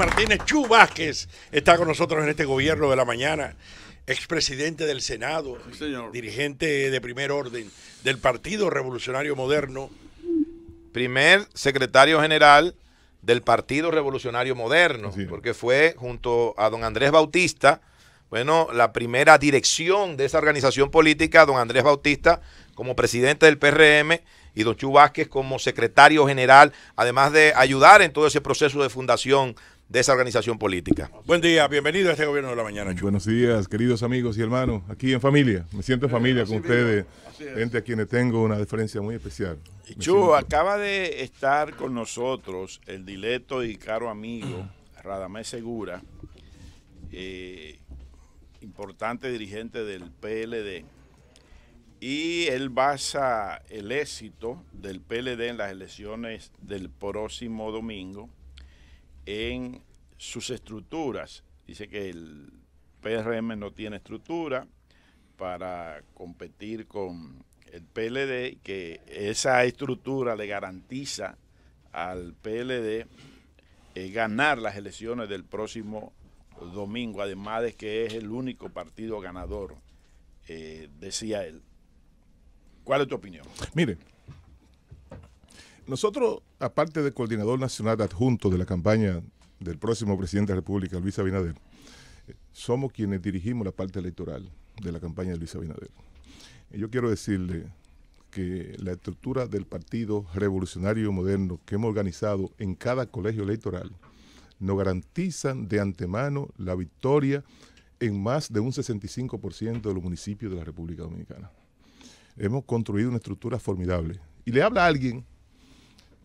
Martínez Chu está con nosotros en este gobierno de la mañana, expresidente del Senado, dirigente de primer orden del Partido Revolucionario Moderno. Primer secretario general del Partido Revolucionario Moderno, porque fue junto a don Andrés Bautista, bueno, la primera dirección de esa organización política, don Andrés Bautista como presidente del PRM y don Chu como secretario general, además de ayudar en todo ese proceso de fundación de esa organización política. Buen día, bienvenido a este gobierno de la mañana. Buenos días, queridos amigos y hermanos, aquí en familia. Me siento en familia con ustedes, gente a quienes tengo una diferencia muy especial. Y acaba de estar con nosotros el dileto y caro amigo Radamés Segura, eh, importante dirigente del PLD. Y él basa el éxito del PLD en las elecciones del próximo domingo en sus estructuras. Dice que el PRM no tiene estructura para competir con el PLD, que esa estructura le garantiza al PLD eh, ganar las elecciones del próximo domingo, además de que es el único partido ganador, eh, decía él. ¿Cuál es tu opinión? Mire, nosotros, aparte del coordinador nacional adjunto de la campaña del próximo presidente de la República, Luis Abinader, eh, somos quienes dirigimos la parte electoral de la campaña de Luis Abinader. Y yo quiero decirle que la estructura del Partido Revolucionario Moderno que hemos organizado en cada colegio electoral nos garantiza de antemano la victoria en más de un 65% de los municipios de la República Dominicana. Hemos construido una estructura formidable. Y le habla a alguien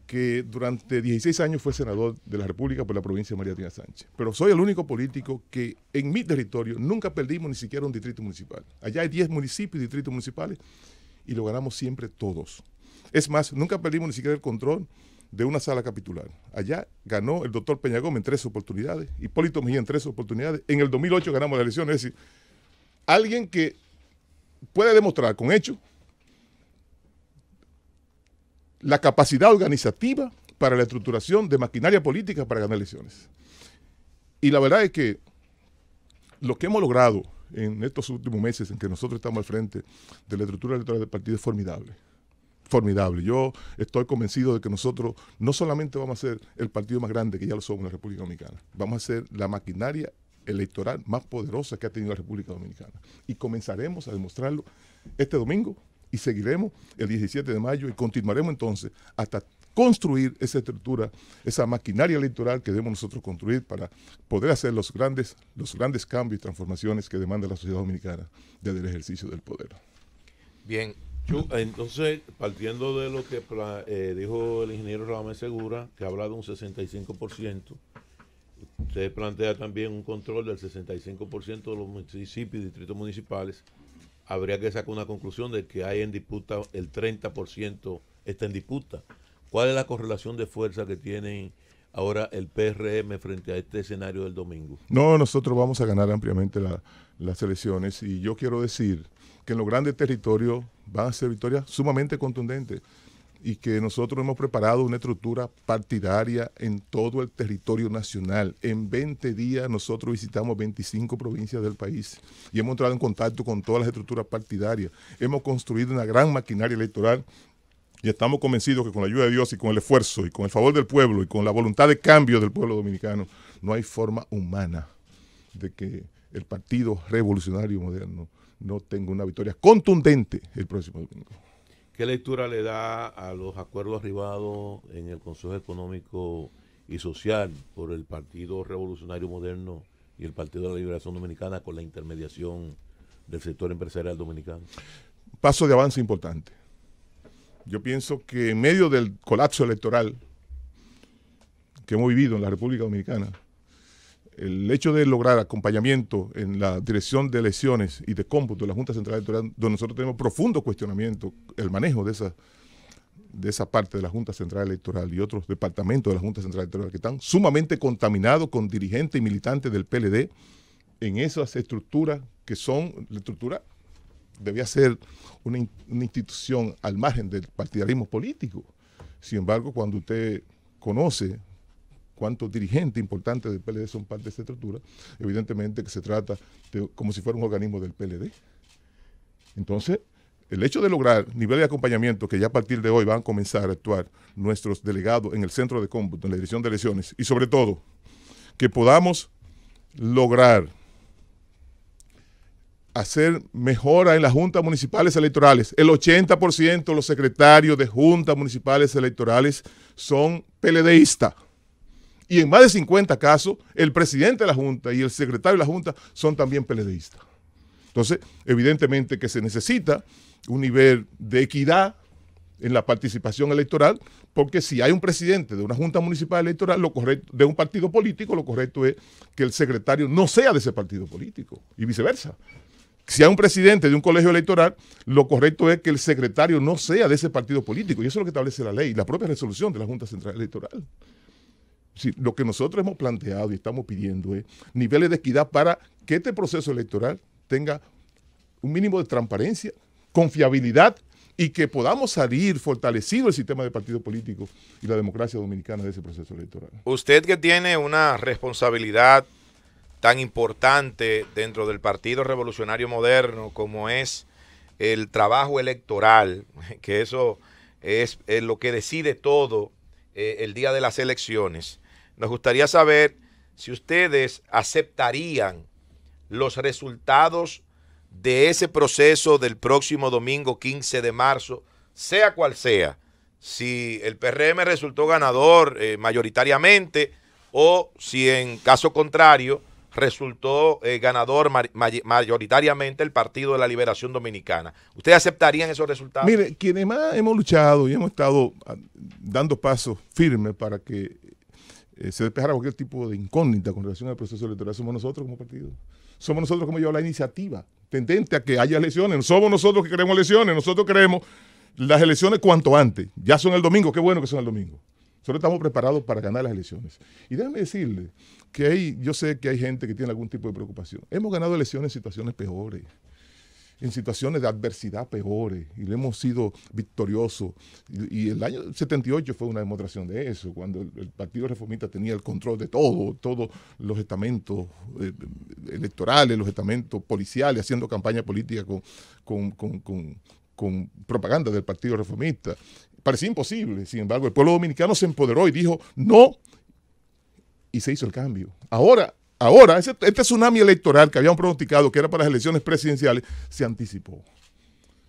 que durante 16 años fue senador de la República por la provincia de María Tina Sánchez. Pero soy el único político que en mi territorio nunca perdimos ni siquiera un distrito municipal. Allá hay 10 municipios y distritos municipales y lo ganamos siempre todos. Es más, nunca perdimos ni siquiera el control de una sala capitular. Allá ganó el doctor Peña Gómez en tres oportunidades, Hipólito Mejía en tres oportunidades. En el 2008 ganamos la elección. Es decir, alguien que puede demostrar con hechos la capacidad organizativa para la estructuración de maquinaria política para ganar elecciones. Y la verdad es que lo que hemos logrado en estos últimos meses en que nosotros estamos al frente de la estructura electoral del partido es formidable. Formidable. Yo estoy convencido de que nosotros no solamente vamos a ser el partido más grande que ya lo somos en la República Dominicana, vamos a ser la maquinaria electoral más poderosa que ha tenido la República Dominicana. Y comenzaremos a demostrarlo este domingo y seguiremos el 17 de mayo y continuaremos entonces hasta construir esa estructura, esa maquinaria electoral que debemos nosotros construir para poder hacer los grandes, los grandes cambios y transformaciones que demanda la sociedad dominicana desde el ejercicio del poder. Bien, entonces, partiendo de lo que eh, dijo el ingeniero Ramón Segura, que habla de un 65%, usted plantea también un control del 65% de los municipios y distritos municipales habría que sacar una conclusión de que hay en disputa el 30% está en disputa. ¿Cuál es la correlación de fuerza que tiene ahora el PRM frente a este escenario del domingo? No, nosotros vamos a ganar ampliamente las elecciones y yo quiero decir que en los grandes territorios van a ser victorias sumamente contundentes y que nosotros hemos preparado una estructura partidaria en todo el territorio nacional. En 20 días nosotros visitamos 25 provincias del país y hemos entrado en contacto con todas las estructuras partidarias. Hemos construido una gran maquinaria electoral y estamos convencidos que con la ayuda de Dios y con el esfuerzo y con el favor del pueblo y con la voluntad de cambio del pueblo dominicano, no hay forma humana de que el Partido Revolucionario Moderno no tenga una victoria contundente el próximo domingo. ¿Qué lectura le da a los acuerdos arribados en el Consejo Económico y Social por el Partido Revolucionario Moderno y el Partido de la Liberación Dominicana con la intermediación del sector empresarial dominicano? Paso de avance importante. Yo pienso que en medio del colapso electoral que hemos vivido en la República Dominicana, el hecho de lograr acompañamiento en la dirección de elecciones y de cómputo de la Junta Central Electoral, donde nosotros tenemos profundo cuestionamiento, el manejo de esa, de esa parte de la Junta Central Electoral y otros departamentos de la Junta Central Electoral que están sumamente contaminados con dirigentes y militantes del PLD en esas estructuras que son, la estructura debía ser una, una institución al margen del partidarismo político. Sin embargo, cuando usted conoce cuántos dirigentes importantes del PLD son parte de esta estructura, evidentemente que se trata como si fuera un organismo del PLD. Entonces, el hecho de lograr nivel de acompañamiento que ya a partir de hoy van a comenzar a actuar nuestros delegados en el centro de cómputo, en la dirección de elecciones, y sobre todo, que podamos lograr hacer mejora en las juntas municipales electorales. El 80% de los secretarios de juntas municipales electorales son PLDistas. Y en más de 50 casos, el presidente de la Junta y el secretario de la Junta son también PLDistas. Entonces, evidentemente que se necesita un nivel de equidad en la participación electoral, porque si hay un presidente de una junta municipal electoral, lo correcto, de un partido político, lo correcto es que el secretario no sea de ese partido político y viceversa. Si hay un presidente de un colegio electoral, lo correcto es que el secretario no sea de ese partido político. Y eso es lo que establece la ley, la propia resolución de la Junta Central Electoral lo que nosotros hemos planteado y estamos pidiendo es niveles de equidad para que este proceso electoral tenga un mínimo de transparencia, confiabilidad y que podamos salir fortalecido el sistema de partidos políticos y la democracia dominicana de ese proceso electoral. Usted que tiene una responsabilidad tan importante dentro del Partido Revolucionario Moderno como es el trabajo electoral, que eso es, lo que decide todo eh, el día de las elecciones. Nos gustaría saber si ustedes aceptarían los resultados de ese proceso del próximo domingo 15 de marzo, sea cual sea, si el PRM resultó ganador eh, mayoritariamente o si en caso contrario resultó eh, ganador mayoritariamente el Partido de la Liberación Dominicana. ¿Ustedes aceptarían esos resultados? Mire, quienes más hemos luchado y hemos estado ah, dando pasos firmes para que eh, se despejara cualquier tipo de incógnita con relación al proceso electoral. Somos nosotros como partido. Somos nosotros como lleva la iniciativa tendente a que haya elecciones. Somos nosotros que queremos elecciones. Nosotros queremos las elecciones cuanto antes. Ya son el domingo. Qué bueno que son el domingo. Solo estamos preparados para ganar las elecciones. Y déjame decirle que yo sé que hay gente que tiene algún tipo de preocupación. Hemos ganado elecciones en situaciones peores en situaciones de adversidad peores y le hemos sido victoriosos. Y, el año 78 fue una demostración de eso, cuando el, Partido Reformista tenía el control de todo, todos los estamentos eh, electorales, los estamentos policiales, haciendo campaña política con, con, con propaganda del Partido Reformista. Parecía imposible, sin embargo, el pueblo dominicano se empoderó y dijo no y se hizo el cambio. Ahora Ahora, este tsunami electoral que habían pronosticado que era para las elecciones presidenciales se anticipó.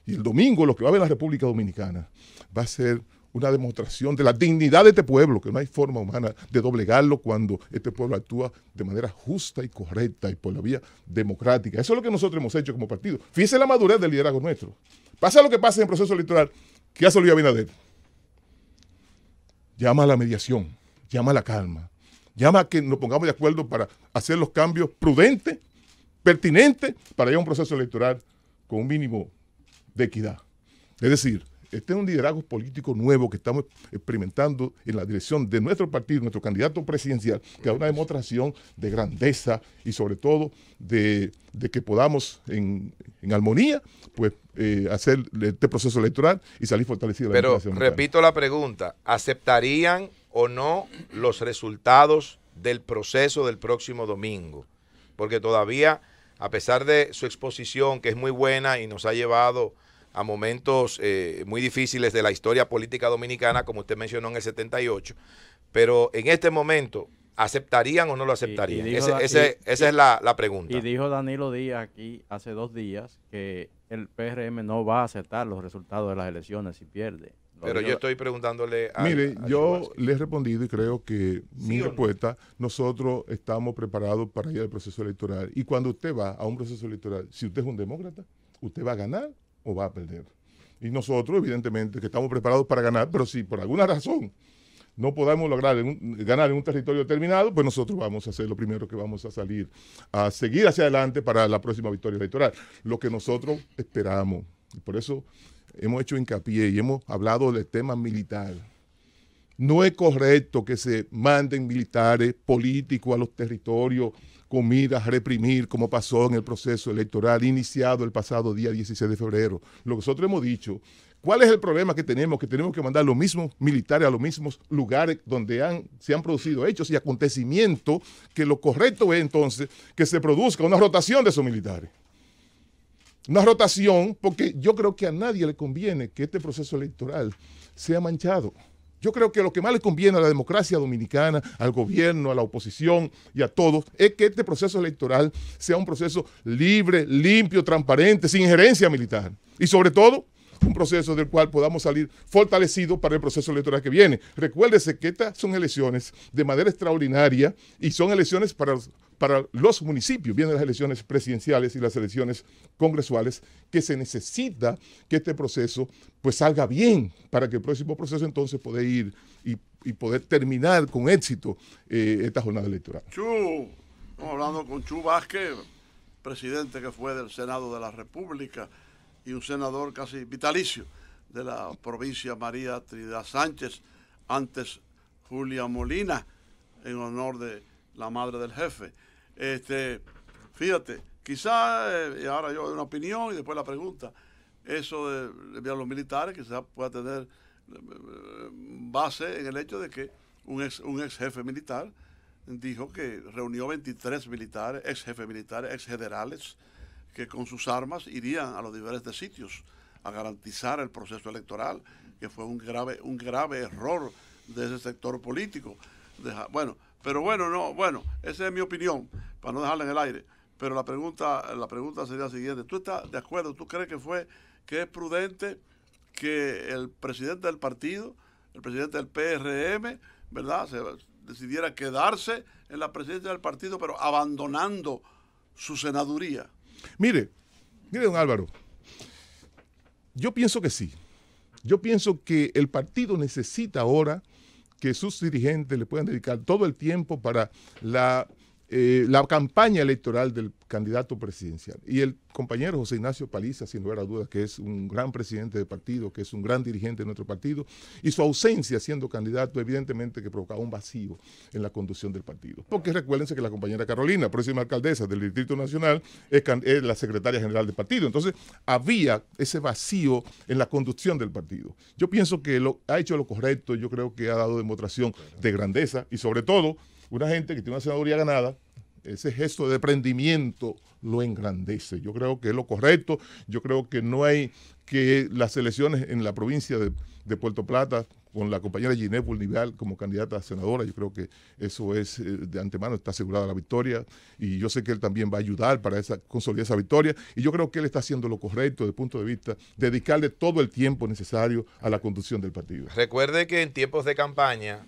Y el domingo lo que va a haber en la República Dominicana va a ser una demostración de la dignidad de este pueblo, que no hay forma humana de doblegarlo cuando este pueblo actúa de manera justa y correcta y por la vía democrática. Eso es lo que nosotros hemos hecho como partido. Fíjese la madurez del liderazgo nuestro. Pasa lo que pasa en el proceso electoral, ¿qué hace Luis Abinader? Llama a la mediación, llama a la calma, llama a que nos pongamos de acuerdo para hacer los cambios prudentes, pertinentes, para un proceso electoral con un mínimo de equidad. Es decir, este es un liderazgo político nuevo que estamos experimentando en la dirección de nuestro partido, nuestro candidato presidencial, que es una demostración de grandeza y sobre todo de, que podamos en, armonía pues eh, hacer este proceso electoral y salir fortalecido. Pero repito la pregunta, ¿aceptarían o no los resultados del proceso del próximo domingo? Porque todavía, a pesar de su exposición, que es muy buena y nos ha llevado a momentos eh, muy difíciles de la historia política dominicana, como usted mencionó en el 78, pero en este momento, ¿aceptarían o no lo aceptarían? esa es la, pregunta. Y dijo Danilo Díaz aquí hace dos días que el PRM no va a aceptar los resultados de las elecciones si pierde. pero yo estoy preguntándole a... Mire, yo le he respondido y creo que mi respuesta, nosotros estamos preparados para ir al proceso electoral. Y cuando usted va a un proceso electoral, si usted es un demócrata, usted va a ganar o va a perder. Y nosotros, evidentemente, que estamos preparados para ganar, pero si por alguna razón no podemos lograr ganar en un territorio determinado, pues nosotros vamos a ser lo primero que vamos a salir, a seguir hacia adelante para la próxima victoria electoral. Lo que nosotros esperamos. Y por eso hemos hecho hincapié y hemos hablado del tema militar. No es correcto que se manden militares políticos a los territorios comidas, reprimir, como pasó en el proceso electoral iniciado el pasado día 16 de febrero. Lo que nosotros hemos dicho, ¿cuál es el problema que tenemos? Que tenemos que mandar los mismos militares a los mismos lugares donde han, se han producido hechos y acontecimientos, que lo correcto es entonces que se produzca una rotación de esos militares. Una rotación, porque yo creo que a nadie le conviene que este proceso electoral sea manchado. Yo creo que lo que más le conviene a la democracia dominicana, al gobierno, a la oposición y a todos es que este proceso electoral sea un proceso libre, limpio, transparente, sin injerencia militar. Y sobre todo, un proceso del cual podamos salir fortalecidos para el proceso electoral que viene. Recuérdese que estas son elecciones de manera extraordinaria y son elecciones para para los municipios, vienen las elecciones presidenciales y las elecciones congresuales, que se necesita que este proceso pues salga bien para que el próximo proceso entonces pueda ir y, poder terminar con éxito eh, esta jornada electoral. Chu, estamos hablando con Chu Vázquez, presidente que fue del Senado de la República y un senador casi vitalicio de la provincia María Trinidad Sánchez, antes Julia Molina, en honor de la madre del jefe. Este, fíjate, quizá, eh, y ahora yo doy una opinión y después la pregunta, eso de los militares quizá pueda tener eh, base en el hecho de que un ex, un ex jefe militar dijo que reunió 23 militares, ex jefes militares, ex generales, que con sus armas irían a los diferentes sitios a garantizar el proceso electoral, que fue un grave, un grave error de ese sector político. bueno, pero bueno, no, bueno, esa es mi opinión, para no dejarla en el aire. Pero la pregunta, la pregunta sería la siguiente. ¿Tú estás de acuerdo? ¿Tú crees que fue, que es prudente que el presidente del partido, el presidente del PRM, ¿verdad? decidiera quedarse en la presidencia del partido, pero abandonando su senaduría. Mire, mire, don Álvaro, yo pienso que sí. Yo pienso que el partido necesita ahora que sus dirigentes le puedan dedicar todo el tiempo para la eh, la campaña electoral del candidato presidencial. Y el compañero José Ignacio Paliza, sin lugar a dudas, que es un gran presidente de partido, que es un gran dirigente de nuestro partido, y su ausencia siendo candidato, evidentemente que provocaba un vacío en la conducción del partido. Porque recuérdense que la compañera Carolina, próxima alcaldesa del Distrito Nacional, es, la secretaria general del partido. Entonces, había ese vacío en la conducción del partido. Yo pienso que ha hecho lo correcto, yo creo que ha dado demostración de grandeza y sobre todo una gente que tiene una senaduría ganada, ese gesto de prendimiento lo engrandece. Yo creo que es lo correcto. Yo creo que no hay que las elecciones en la provincia de, Puerto Plata, con la compañera Ginés Bulnival como candidata a senadora, yo creo que eso es eh, de antemano, está asegurada la victoria y yo sé que él también va a ayudar para esa, consolidar esa victoria y yo creo que él está haciendo lo correcto desde el punto de vista, dedicarle todo el tiempo necesario a la conducción del partido. Recuerde que en tiempos de campaña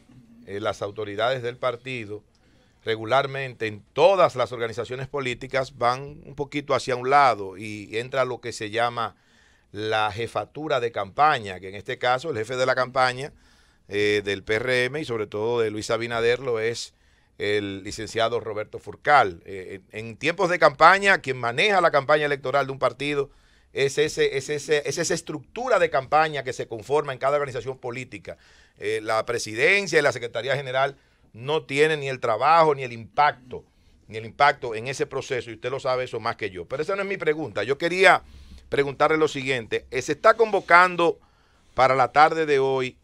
eh, las autoridades del partido regularmente en todas las organizaciones políticas van un poquito hacia un lado y entra lo que se llama la jefatura de campaña, que en este caso el jefe de la campaña eh, del PRM y sobre todo de Luis Abinader lo es el licenciado Roberto Furcal. Eh, en tiempos de campaña, quien maneja la campaña electoral de un partido es, es, esa estructura de campaña que se conforma en cada organización política. Eh, la presidencia y la Secretaría General no tienen ni el trabajo ni el impacto, ni el impacto en ese proceso, y usted lo sabe eso más que yo. Pero esa no es mi pregunta. Yo quería preguntarle lo siguiente. Eh, se está convocando para la tarde de hoy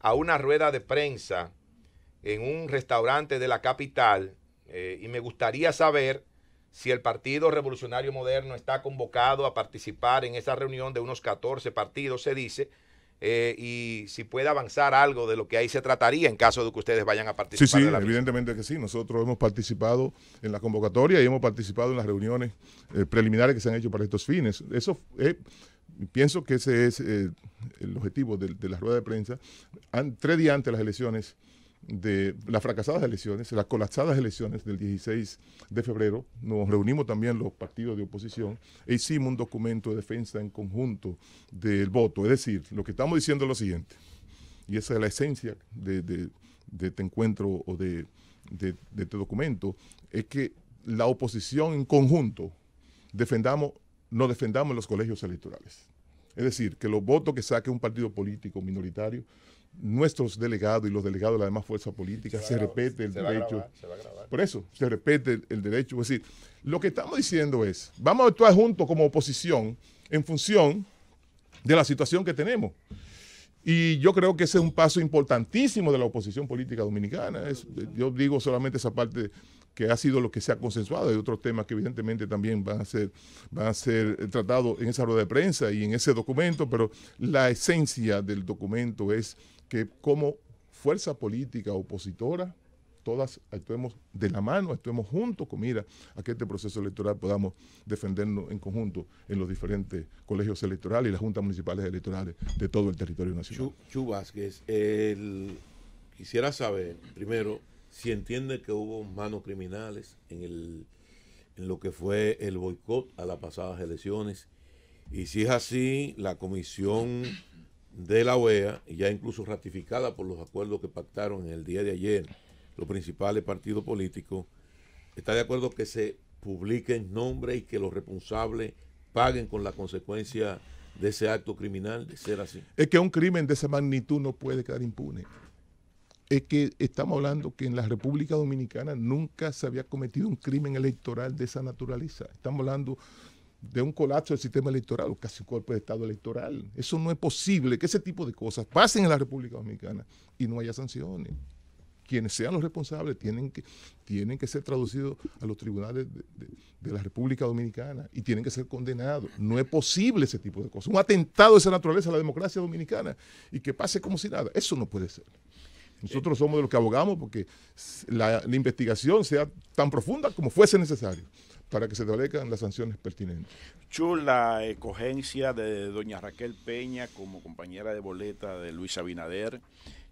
a una rueda de prensa en un restaurante de la capital eh, y me gustaría saber si el Partido Revolucionario Moderno está convocado a participar en esa reunión de unos 14 partidos, se dice, eh, y si puede avanzar algo de lo que ahí se trataría en caso de que ustedes vayan a participar. Sí, evidentemente que sí. Nosotros hemos participado en la convocatoria y hemos participado en las reuniones eh, preliminares que se han hecho para estos fines. Eso eh, Pienso que ese es el objetivo de, la rueda de prensa. tres días antes de las elecciones, de las fracasadas elecciones, las colapsadas elecciones del 16 de febrero. Nos reunimos también los partidos de oposición e hicimos un documento de defensa en conjunto del voto. Es decir, lo que estamos diciendo es lo siguiente, y esa es la esencia de, este encuentro o de, este documento, es que la oposición en conjunto defendamos, nos defendamos en los colegios electorales. Es decir, que los votos que saque un partido político minoritario nuestros delegados y los delegados de las demás fuerza política se, repite el derecho. por eso, se repite el, derecho. Es decir, lo que estamos diciendo es, vamos a actuar juntos como oposición en función de la situación que tenemos. Y yo creo que ese es un paso importantísimo de la oposición política dominicana. yo digo solamente esa parte que ha sido lo que se ha consensuado. Hay otros temas que evidentemente también van a ser, van a ser tratados en esa rueda de prensa y en ese documento, pero la esencia del documento es que como fuerza política opositora, todas actuemos de la mano, actuemos juntos, con mira a que este proceso electoral podamos defendernos en conjunto en los diferentes colegios electorales y las juntas municipales electorales de todo el territorio nacional. Chu, Vázquez, quisiera saber, primero, si entiende que hubo manos criminales en, el, en lo que fue el boicot a las pasadas elecciones, y si es así, la comisión de la OEA, ya incluso ratificada por los acuerdos que pactaron en el día de ayer los principales partidos políticos, está de acuerdo que se publiquen nombres y que los responsables paguen con la consecuencia de ese acto criminal de ser así. Es que un crimen de esa magnitud no puede quedar impune. Es que estamos hablando que en la República Dominicana nunca se había cometido un crimen electoral de esa naturaleza. Estamos hablando de un colapso del sistema electoral o casi un golpe de Estado electoral. Eso no es posible, que ese tipo de cosas pasen en la República Dominicana y no haya sanciones. Quienes sean los responsables tienen que, tienen que ser traducidos a los tribunales de, la República Dominicana y tienen que ser condenados. No es posible ese tipo de cosas. Un atentado de esa naturaleza a la democracia dominicana y que pase como si nada. Eso no puede ser. Nosotros somos de los que abogamos porque la, la investigación sea tan profunda como fuese necesario para que se establezcan las sanciones pertinentes. Chula, la escogencia de doña Raquel Peña como compañera de boleta de Luis Abinader,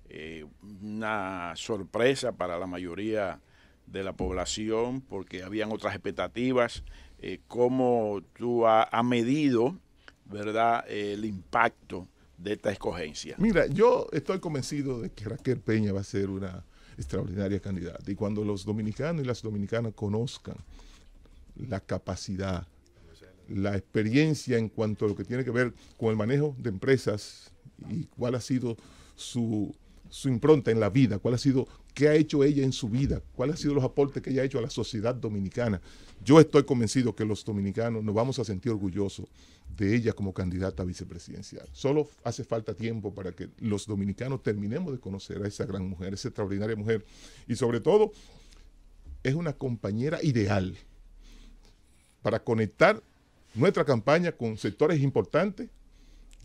eh, una sorpresa para la mayoría de la población porque habían otras expectativas, eh, cómo tú has medido, ¿verdad?, el impacto de esta escogencia. Mira, yo estoy convencido de que Raquel Peña va a ser una extraordinaria candidata y cuando los dominicanos y las dominicanas conozcan la capacidad, la experiencia en cuanto a lo que tiene que ver con el manejo de empresas y cuál ha sido su, impronta en la vida, cuál ha sido, qué ha hecho ella en su vida, cuáles han sido los aportes que ella ha hecho a la sociedad dominicana. Yo estoy convencido que los dominicanos nos vamos a sentir orgullosos de ella como candidata a vicepresidencial. Solo hace falta tiempo para que los dominicanos terminemos de conocer a esa gran mujer, esa extraordinaria mujer. Y sobre todo, es una compañera ideal para conectar nuestra campaña con sectores importantes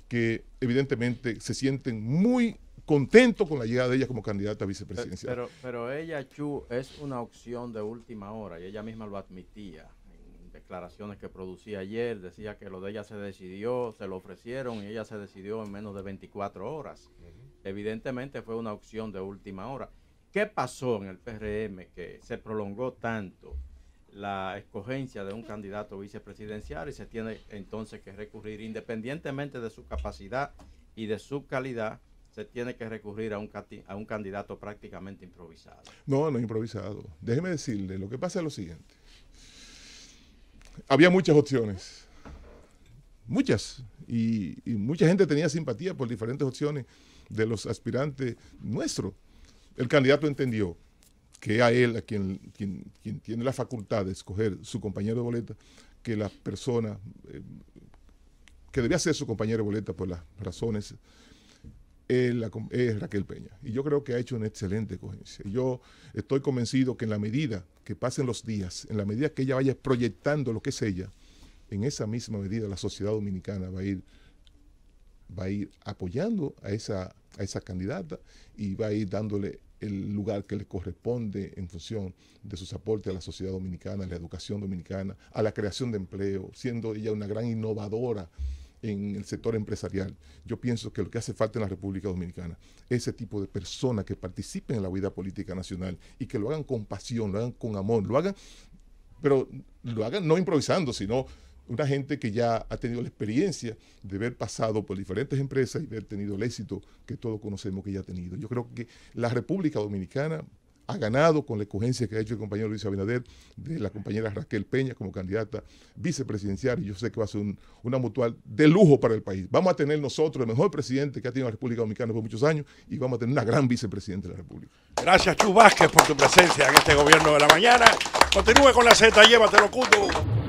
que evidentemente se sienten muy contentos con la llegada de ella como candidata a vicepresidencia. Pero, ella, Chu, es una opción de última hora y ella misma lo admitía en declaraciones que producía ayer, decía que lo de ella se decidió, se lo ofrecieron y ella se decidió en menos de 24 horas. Evidentemente fue una opción de última hora. ¿Qué pasó en el PRM que se prolongó tanto? la escogencia de un candidato vicepresidencial y se tiene entonces que recurrir, independientemente de su capacidad y de su calidad, se tiene que recurrir a un, a un candidato prácticamente improvisado. No, no improvisado. Déjeme decirle, lo que pasa es lo siguiente. Había muchas opciones, muchas, y, y mucha gente tenía simpatía por diferentes opciones de los aspirantes nuestros. El candidato entendió que a él, a quien, quien, tiene la facultad de escoger su compañero de boleta, que la persona eh, que debía ser su compañero de boleta por las razones es, Raquel Peña. Y yo creo que ha hecho una excelente cogencia. Yo estoy convencido que en la medida que pasen los días, en la medida que ella vaya proyectando lo que es ella, en esa misma medida la sociedad dominicana va a ir, va a ir apoyando a esa a esa candidata y va a ir dándole el lugar que le corresponde en función de su aportes a la sociedad dominicana, a la educación dominicana, a la creación de empleo, siendo ella una gran innovadora en el sector empresarial. Yo pienso que lo que hace falta en la República Dominicana es ese tipo de personas que participen en la vida política nacional y que lo hagan con pasión, lo hagan con amor, lo hagan, pero lo hagan no improvisando, sino una gente que ya ha tenido la experiencia de haber pasado por diferentes empresas y haber tenido el éxito que todos conocemos que ya ha tenido. Yo creo que la República Dominicana ha ganado con la escogencia que ha hecho el compañero Luis Abinader de la compañera Raquel Peña como candidata vicepresidencial y yo sé que va a ser una mutual de lujo para el país. Vamos a tener nosotros el mejor presidente que ha tenido la República Dominicana por muchos años y vamos a tener una gran vicepresidenta de la República. Gracias Chu Vázquez por tu presencia en este gobierno de la mañana. Continúe con la Z, llévatelo, Cundo.